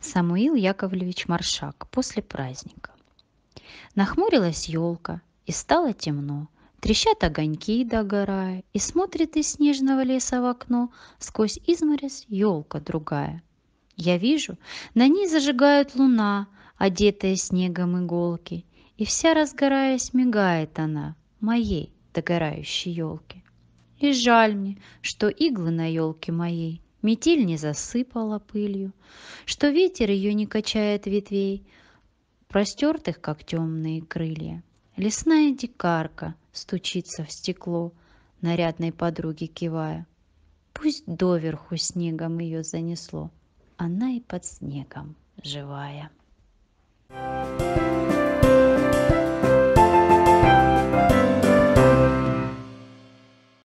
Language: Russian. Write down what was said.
Самуил Яковлевич Маршак после праздника. Нахмурилась елка, и стало темно. Трещат огоньки, догорая, и смотрит из снежного леса в окно сквозь изморозь елка другая. Я вижу, на ней зажигают луна, одетая снегом иголки, и вся разгораясь мигает она моей догорающей елке. И жаль мне, что иглы на елке моей метель не засыпала пылью, что ветер ее не качает ветвей, простертых, как темные крылья. Лесная дикарка стучится в стекло, нарядной подруге кивая. Пусть доверху снегом ее занесло, она и под снегом живая.